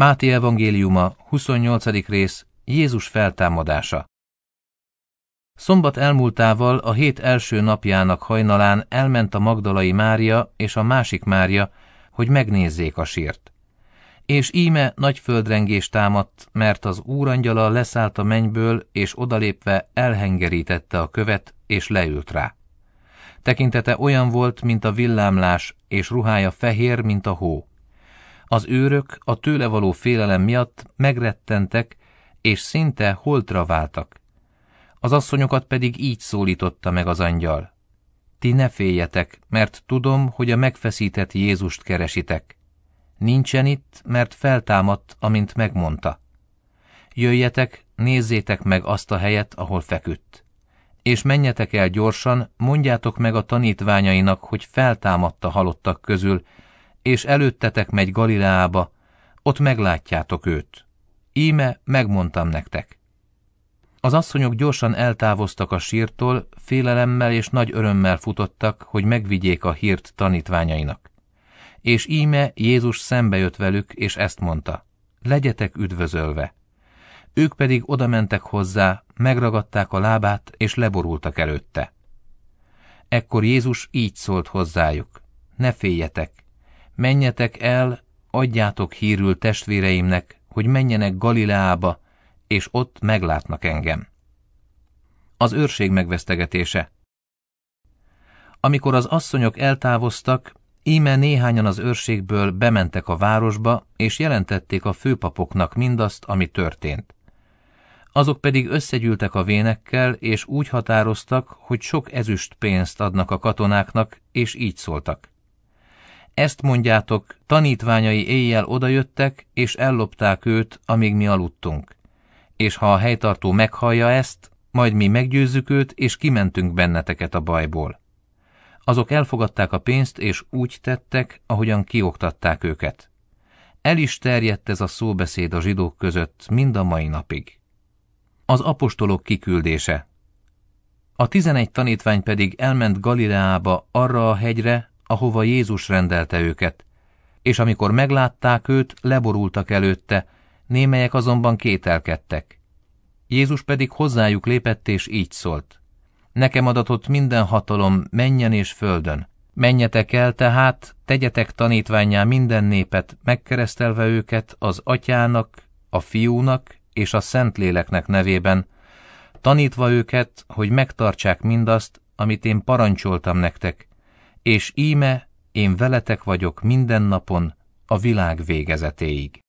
Máté evangéliuma, 28. rész, Jézus feltámadása. Szombat elmúltával a hét első napjának hajnalán elment a Magdalai Mária és a másik Mária, hogy megnézzék a sírt. És íme nagy földrengés támadt, mert az úrangyala leszállt a mennyből, és odalépve elhengerítette a követ, és leült rá. Tekintete olyan volt, mint a villámlás, és ruhája fehér, mint a hó. Az őrök a tőle való félelem miatt megrettentek, és szinte holtra váltak. Az asszonyokat pedig így szólította meg az angyal. Ti ne féljetek, mert tudom, hogy a megfeszített Jézust keresitek. Nincsen itt, mert feltámadt, amint megmondta. Jöjjetek, nézzétek meg azt a helyet, ahol feküdt. És menjetek el gyorsan, mondjátok meg a tanítványainak, hogy feltámadta halottak közül, és előttetek megy Galileába, ott meglátjátok őt. Íme megmondtam nektek. Az asszonyok gyorsan eltávoztak a sírtól, félelemmel és nagy örömmel futottak, hogy megvigyék a hírt tanítványainak. És íme Jézus szembejött velük, és ezt mondta, legyetek üdvözölve. Ők pedig odamentek hozzá, megragadták a lábát, és leborultak előtte. Ekkor Jézus így szólt hozzájuk, ne féljetek, menjetek el, adjátok hírül testvéreimnek, hogy menjenek Galileába, és ott meglátnak engem. Az őrség megvesztegetése Amikor az asszonyok eltávoztak, íme néhányan az őrségből bementek a városba, és jelentették a főpapoknak mindazt, ami történt. Azok pedig összegyűltek a vénekkel, és úgy határoztak, hogy sok ezüst pénzt adnak a katonáknak, és így szóltak. Ezt mondjátok, tanítványai éjjel odajöttek, és ellopták őt, amíg mi aludtunk. És ha a helytartó meghallja ezt, majd mi meggyőzzük őt, és kimentünk benneteket a bajból. Azok elfogadták a pénzt, és úgy tettek, ahogyan kioktatták őket. El is terjedt ez a szóbeszéd a zsidók között mind a mai napig. Az apostolok kiküldése A tizenegy tanítvány pedig elment Galileába arra a hegyre, ahova Jézus rendelte őket. És amikor meglátták őt, leborultak előtte, némelyek azonban kételkedtek. Jézus pedig hozzájuk lépett és így szólt. Nekem adatott minden hatalom menjen és földön. Menjetek el tehát, tegyetek tanítványá minden népet, megkeresztelve őket az atyának, a fiúnak és a Szentléleknek nevében, tanítva őket, hogy megtartsák mindazt, amit én parancsoltam nektek, és íme én veletek vagyok minden napon a világ végezetéig.